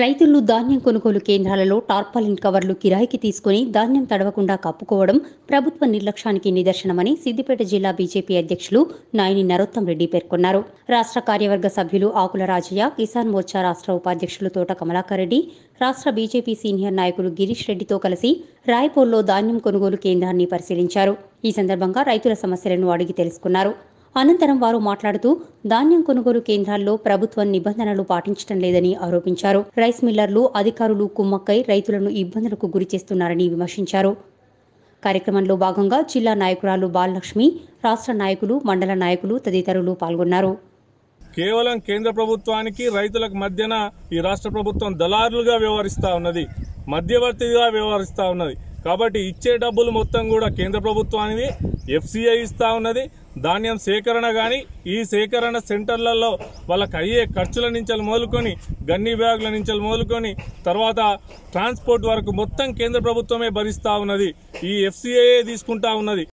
రైతులు ధాన్యం కొనుగోలు కేంద్రాలలో టార్పాలిన్ కవర్లు కిరాయికి తీసుకుని ధాన్యం తడవకుండా కప్పుకోవడం ప్రభుత్వ నిర్లక్ష్యానికి నిదర్శనమని సిద్దిపేట జిల్లా బీజేపీ అధ్యక్షులు నాయని నరోత్తం రెడ్డి పేర్కొన్నారు రాష్ట్ర కార్యవర్గ సభ్యులు ఆకుల రాజయ్య కిసాన్ మోర్చా రాష్ట్ర ఉపాధ్యక్షులు తోట రెడ్డి రాష్ట్ర బీజేపీ సీనియర్ నాయకులు గిరీష్ రెడ్డితో కలిసి రాయపూర్లో ధాన్యం కొనుగోలు కేంద్రాన్ని పరిశీలించారు ఈ సందర్భంగా రైతుల సమస్యలను అడిగి తెలుసుకున్నారు అనంతరం వారు మాట్లాడుతూ ధాన్యం కొనుగోలు కేంద్రాల్లో ప్రభుత్వం నిబంధనలు పాటించడం లేదని ఆరోపించారు రైస్ మిల్లర్లు అధికారులు కుమ్మక్కై రైతులను ఇబ్బందులకు గురి చేస్తున్నారని విమర్శించారు కార్యక్రమంలో భాగంగా జిల్లా నాయకురాలు బాలలక్ష్మి రాష్ట్ర నాయకులు మండల నాయకులు తదితరులు పాల్గొన్నారు కేవలం కేంద్ర ప్రభుత్వానికి రైతులకు మధ్యన ఈ రాష్ట్ర ప్రభుత్వం దళారులుగా వ్యవహరిస్తా ఉన్నది మధ్యవర్తిగా వ్యవహరిస్తా ఉన్నది కాబట్టి ఇచ్చే డబ్బులు మొత్తం కూడా కేంద్ర ప్రభుత్వానికి ఎఫ్సిఐ ఇస్తూ ఉన్నది ధాన్యం సేకరణ కానీ ఈ సేకరణ సెంటర్లలో వాళ్ళకి అయ్యే ఖర్చుల నుంచి మొదలుకొని గన్ని బ్యాగుల నుంచి మొదలుకొని తర్వాత ట్రాన్స్పోర్ట్ వరకు మొత్తం కేంద్ర ప్రభుత్వమే భరిస్తూ ఉన్నది ఈ ఎఫ్సీఐ తీసుకుంటా ఉన్నది